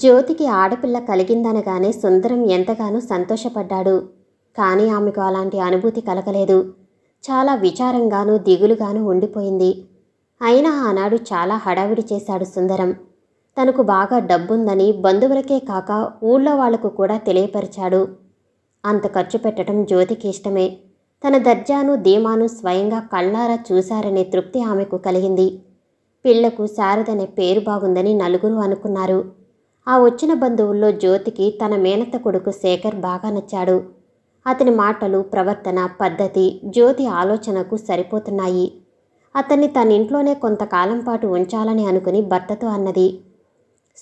జ్యోతికి ఆడపిల్ల కలిగిందనగానే సుందరం ఎంతగానో సంతోషపడ్డాడు కానీ ఆమెకు అలాంటి అనుభూతి కలగలేదు చాలా విచారంగానూ దిగులుగానూ ఉండిపోయింది అయినా ఆనాడు చాలా హడావిడి చేశాడు సుందరం తనకు బాగా డబ్బుందని బంధువులకే కాక ఊళ్ళో వాళ్లకు కూడా తెలియపరిచాడు అంత ఖర్చు పెట్టడం జ్యోతికి ఇష్టమే తన దర్జాను ధీమాను స్వయంగా కళ్ళారా చూశారనే తృప్తి ఆమెకు కలిగింది పిల్లకు శారదనే పేరు బాగుందని నలుగురు అనుకున్నారు ఆ వచ్చిన బంధువుల్లో జ్యోతికి తన మేనత కొడుకు శేఖర్ బాగా నచ్చాడు అతని మాటలు ప్రవర్తన పద్ధతి జ్యోతి ఆలోచనకు సరిపోతున్నాయి అతన్ని తన ఇంట్లోనే కొంతకాలం పాటు ఉంచాలని అనుకుని భర్తతో అన్నది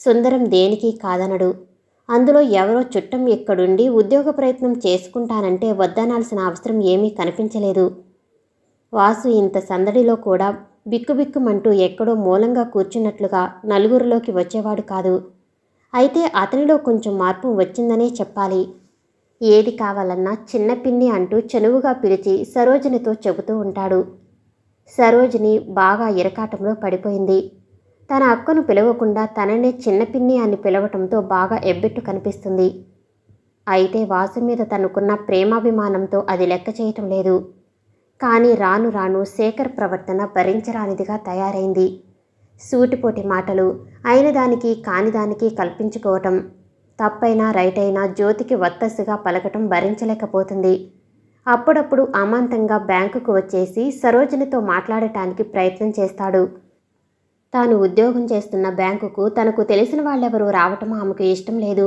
సుందరం దేనికి కాదనడు అందులో ఎవరో చుట్టం ఎక్కడుండి ఉద్యోగ ప్రయత్నం చేసుకుంటానంటే వద్దనాల్సిన అవసరం ఏమీ కనిపించలేదు వాసు ఇంత సందడిలో కూడా బిక్కుబిక్కుమంటూ ఎక్కడో మూలంగా కూర్చున్నట్లుగా నలుగురిలోకి వచ్చేవాడు కాదు అయితే అతనిలో కొంచెం మార్పు వచ్చిందనే చెప్పాలి ఏది కావాలన్నా చిన్న పిన్ని అంటూ చనువుగా పిలిచి సరోజినితో చెబుతూ ఉంటాడు సరోజిని బాగా ఇరకాటంలో పడిపోయింది తన అక్కను పిలవకుండా తననే చిన్నపిన్ని అని పిలవటంతో బాగా ఎబ్బెట్టు కనిపిస్తుంది అయితే వాసు మీద తనకున్న ప్రేమాభిమానంతో అది లెక్క చేయటం లేదు కానీ రాను రాను శేఖర్ ప్రవర్తన భరించరానిదిగా తయారైంది సూటిపోటి మాటలు అయిన దానికి కానిదానికి కల్పించుకోవటం తప్పైనా రైట్ అయినా జ్యోతికి వత్తస్సుగా పలకటం భరించలేకపోతుంది అప్పుడప్పుడు అమాంతంగా బ్యాంకుకు వచ్చేసి సరోజనితో మాట్లాడటానికి ప్రయత్నం చేస్తాడు తాను ఉద్యోగం చేస్తున్న బ్యాంకుకు తనకు తెలిసిన వాళ్ళెవరూ రావటం ఆమెకు ఇష్టం లేదు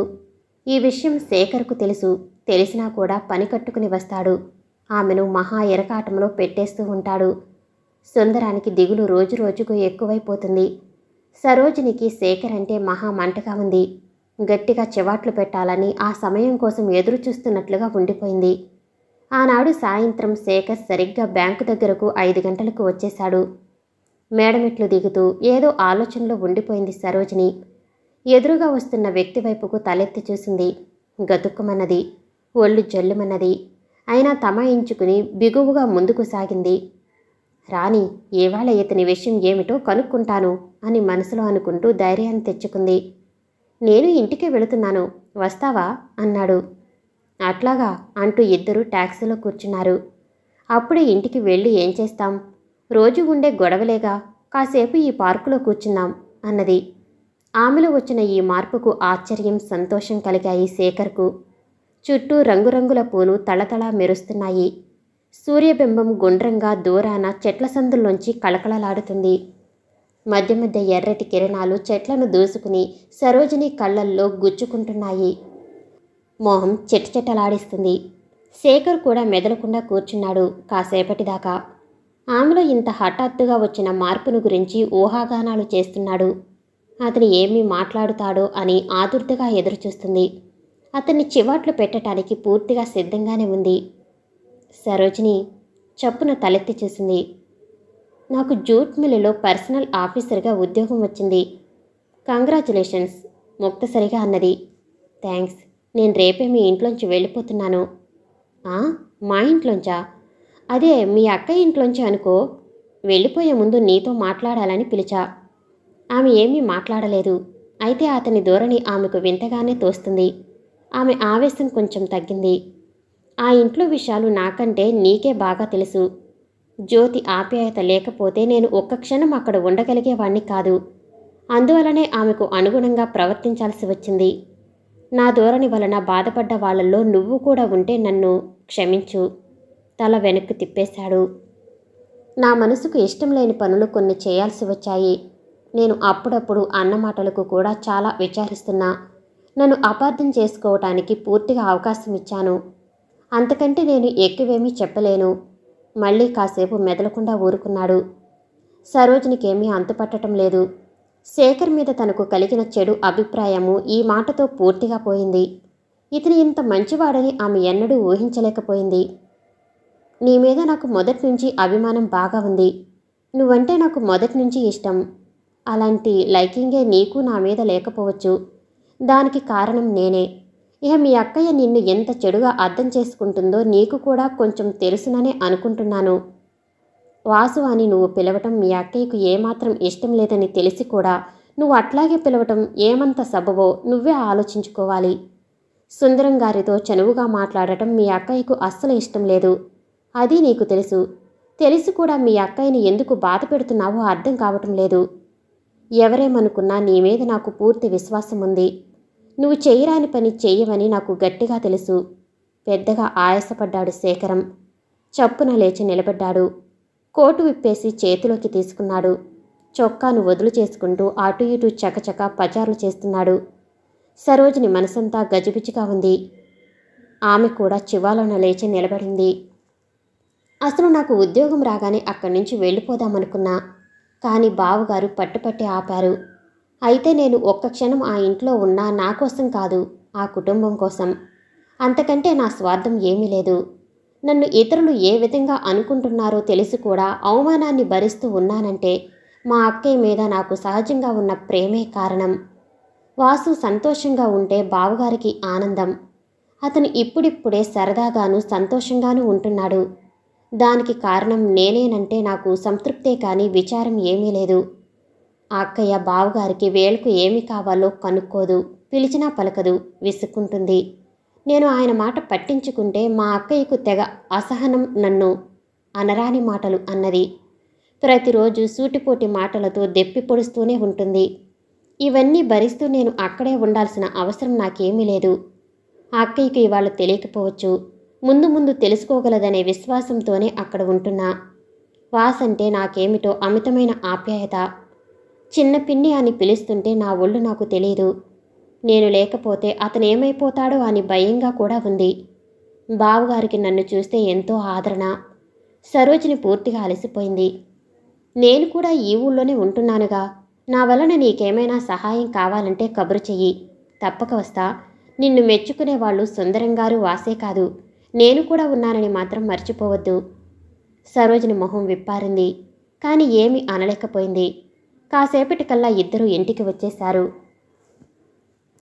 ఈ విషయం శేఖర్కు తెలుసు తెలిసినా కూడా పని కట్టుకుని వస్తాడు ఆమెను మహా ఎరకాటంలో పెట్టేస్తూ ఉంటాడు సుందరానికి దిగులు రోజు రోజుకు ఎక్కువైపోతుంది సరోజినికి శేఖర్ అంటే మహా మంటగా ఉంది గట్టిగా చెవాట్లు పెట్టాలని ఆ సమయం కోసం ఎదురు చూస్తున్నట్లుగా ఉండిపోయింది ఆనాడు సాయంత్రం శేఖర్ సరిగ్గా బ్యాంకు దగ్గరకు ఐదు గంటలకు వచ్చేశాడు మేడమెట్లు దిగుతూ ఏదో ఆలోచనలో ఉండిపోయింది సరోజిని ఎదురుగా వస్తున్న వ్యక్తి వైపుకు తలెత్తి చూసింది గతుక్కుమన్నది ఒళ్ళు జల్లుమన్నది అయినా తమాయించుకుని బిగువుగా ముందుకు సాగింది రాణి ఇవాళ ఇతని విషయం ఏమిటో కనుక్కుంటాను అని మనసులో అనుకుంటూ ధైర్యాన్ని తెచ్చుకుంది నేను ఇంటికి వెళుతున్నాను వస్తావా అన్నాడు అట్లాగా అంటూ ఇద్దరు ట్యాక్సీలో కూర్చున్నారు అప్పుడే ఇంటికి వెళ్ళి ఏం చేస్తాం రోజు ఉండే గొడవలేగా కాసేపు ఈ పార్కులో కూర్చుందాం అన్నది ఆమెలో వచ్చిన ఈ మార్పుకు ఆశ్చర్యం సంతోషం కలిగాయి శేఖర్కు చుట్టూ రంగురంగుల పూలు తళతళ మెరుస్తున్నాయి సూర్యబింబం గుండ్రంగా దూరాన చెట్ల సందుల్లోంచి కళకళలాడుతుంది మధ్య మధ్య ఎర్రటి కిరణాలు చెట్లను దూసుకుని సరోజిని కళ్ళల్లో గుచ్చుకుంటున్నాయి మోహం చెట్టలాడిస్తుంది శేఖర్ కూడా మెదలకుండా కూర్చున్నాడు కాసేపటిదాకా ఆమెలో ఇంత హఠాత్తుగా వచ్చిన మార్పును గురించి ఊహాగానాలు చేస్తున్నాడు అతను ఏమి మాట్లాడుతాడో అని ఆతుర్తగా ఎదురుచూస్తుంది అతన్ని చివాట్లు పెట్టడానికి పూర్తిగా సిద్ధంగానే ఉంది సరోజిని చప్పున తలెత్తి చేసింది నాకు జూట్ మిల్లులో పర్సనల్ ఆఫీసర్గా ఉద్యోగం వచ్చింది కంగ్రాచులేషన్స్ ముక్తసరిగా అన్నది థ్యాంక్స్ నేను రేపే మీ ఇంట్లోంచి వెళ్ళిపోతున్నాను మా ఇంట్లోంచా అదే మీ అక్క ఇంట్లోంచి అనుకో వెళ్ళిపోయే ముందు నీతో మాట్లాడాలని పిలిచా ఆమె ఏమీ మాట్లాడలేదు అయితే అతని ధోరణి ఆమెకు వింతగానే తోస్తుంది ఆమె ఆవేశం కొంచెం తగ్గింది ఆ ఇంట్లో విషయాలు నాకంటే నీకే బాగా తెలుసు జ్యోతి ఆప్యాయత లేకపోతే నేను ఒక్క క్షణం అక్కడ ఉండగలిగేవాణ్ణి కాదు అందువలనే ఆమెకు అనుగుణంగా ప్రవర్తించాల్సి వచ్చింది నా ధోరణి వలన బాధపడ్డ వాళ్ళల్లో నువ్వు కూడా ఉంటే నన్ను క్షమించు తల వెనక్కి తిప్పేశాడు నా మనసుకు ఇష్టం లేని పనులు కొన్ని చేయాల్సి వచ్చాయి నేను అప్పుడప్పుడు అన్నమాటలకు కూడా చాలా విచారిస్తున్నా నన్ను అపార్థం చేసుకోవటానికి పూర్తిగా అవకాశం ఇచ్చాను అంతకంటే నేను ఎక్కువేమీ చెప్పలేను మళ్ళీ కాసేపు మెదలకుండా ఊరుకున్నాడు సరోజనికేమీ అంతుపట్టడం లేదు శేఖర్ మీద తనకు కలిగిన చెడు అభిప్రాయము ఈ మాటతో పూర్తిగా పోయింది ఇతని ఇంత మంచివాడని ఆమె ఎన్నడూ ఊహించలేకపోయింది నీ మీద నాకు మొదటి నుంచి అభిమానం బాగా ఉంది నువ్వంటే నాకు మొదటి నుంచి ఇష్టం అలాంటి లైకింగే నీకు నా మీద లేకపోవచ్చు దానికి కారణం నేనే ఇక మీ అక్కయ్య నిన్ను ఎంత చెడుగా అర్థం చేసుకుంటుందో నీకు కూడా కొంచెం తెలుసుననే అనుకుంటున్నాను వాసు అని నువ్వు పిలవటం మీ అక్కయ్యకు ఏమాత్రం ఇష్టం లేదని తెలిసి కూడా నువ్వు అట్లాగే పిలవటం ఏమంత సబబో నువ్వే ఆలోచించుకోవాలి సుందరం గారితో చనువుగా మాట్లాడటం మీ అక్కయ్యకు అస్సలు ఇష్టం లేదు అది నీకు తెలుసు తెలిసి కూడా మీ అక్కయ్యని ఎందుకు బాధ పెడుతున్నావో అర్థం కావటం లేదు ఎవరేమనుకున్నా నీ మీద నాకు పూర్తి విశ్వాసం ఉంది నువ్వు చేయరాని పని చేయవని నాకు గట్టిగా తెలుసు పెద్దగా ఆయాసపడ్డాడు శేఖరం చప్పున లేచి నిలబడ్డాడు కోటు విప్పేసి చేతిలోకి తీసుకున్నాడు చొక్కాను వదులు చేసుకుంటూ అటు ఇటు చకచక పచారులు చేస్తున్నాడు సరోజిని మనసంతా గజిబిజిగా ఉంది ఆమె కూడా చివాలోన లేచి నిలబడింది అసలు నాకు ఉద్యోగం రాగానే అక్కడి నుంచి వెళ్ళిపోదామనుకున్నా కానీ బావగారు పట్టుపట్టి ఆపారు అయితే నేను ఒక్క క్షణం ఆ ఇంట్లో ఉన్నా నా కోసం కాదు ఆ కుటుంబం కోసం అంతకంటే నా స్వార్థం ఏమీ లేదు నన్ను ఇతరులు ఏ విధంగా అనుకుంటున్నారో తెలిసి కూడా అవమానాన్ని భరిస్తూ ఉన్నానంటే మా అక్కయ్య మీద నాకు సహజంగా ఉన్న ప్రేమే కారణం వాసు సంతోషంగా ఉంటే బావగారికి ఆనందం అతను ఇప్పుడిప్పుడే సరదాగాను సంతోషంగాను ఉంటున్నాడు దానికి కారణం నేనేనంటే నాకు సంతృప్తే కానీ విచారం ఏమీ లేదు ఆ అక్కయ్య బావగారికి వేలుకు ఏమి కావాలో కనుక్కోదు పిలిచినా పలకదు విసుక్కుంటుంది నేను ఆయన మాట పట్టించుకుంటే మా అక్కయ్యకు తెగ అసహనం నన్ను అనరాని మాటలు అన్నది ప్రతిరోజు సూటిపోటి మాటలతో దెప్పి పొడుస్తూనే ఉంటుంది ఇవన్నీ భరిస్తూ నేను అక్కడే ఉండాల్సిన అవసరం నాకేమీ లేదు ఆ అక్కయ్యకు ఇవాళ తెలియకపోవచ్చు ముందు ముందు తెలుసుకోగలదనే విశ్వాసంతోనే అక్కడ ఉంటున్నా వాసంటే నాకేమిటో అమితమైన ఆప్యాయత చిన్న పిన్ని అని పిలుస్తుంటే నా ఒళ్ళు నాకు తెలియదు నేను లేకపోతే అతను ఏమైపోతాడో అని భయంగా కూడా ఉంది బావగారికి నన్ను చూస్తే ఎంతో ఆదరణ సరోజిని పూర్తిగా అలసిపోయింది నేను కూడా ఈ ఊళ్ళోనే ఉంటున్నానుగా నా వలన నీకేమైనా సహాయం కావాలంటే కబురు చెయ్యి తప్పక వస్తా నిన్ను మెచ్చుకునే వాళ్ళు సుందరంగారు వాసే కాదు నేను కూడా ఉన్నానని మాత్రం మర్చిపోవద్దు సరోజిని మొహం విప్పారింది కానీ ఏమి అనలేకపోయింది కాసేపటికల్లా ఇద్దరూ ఇంటికి వచ్చేశారు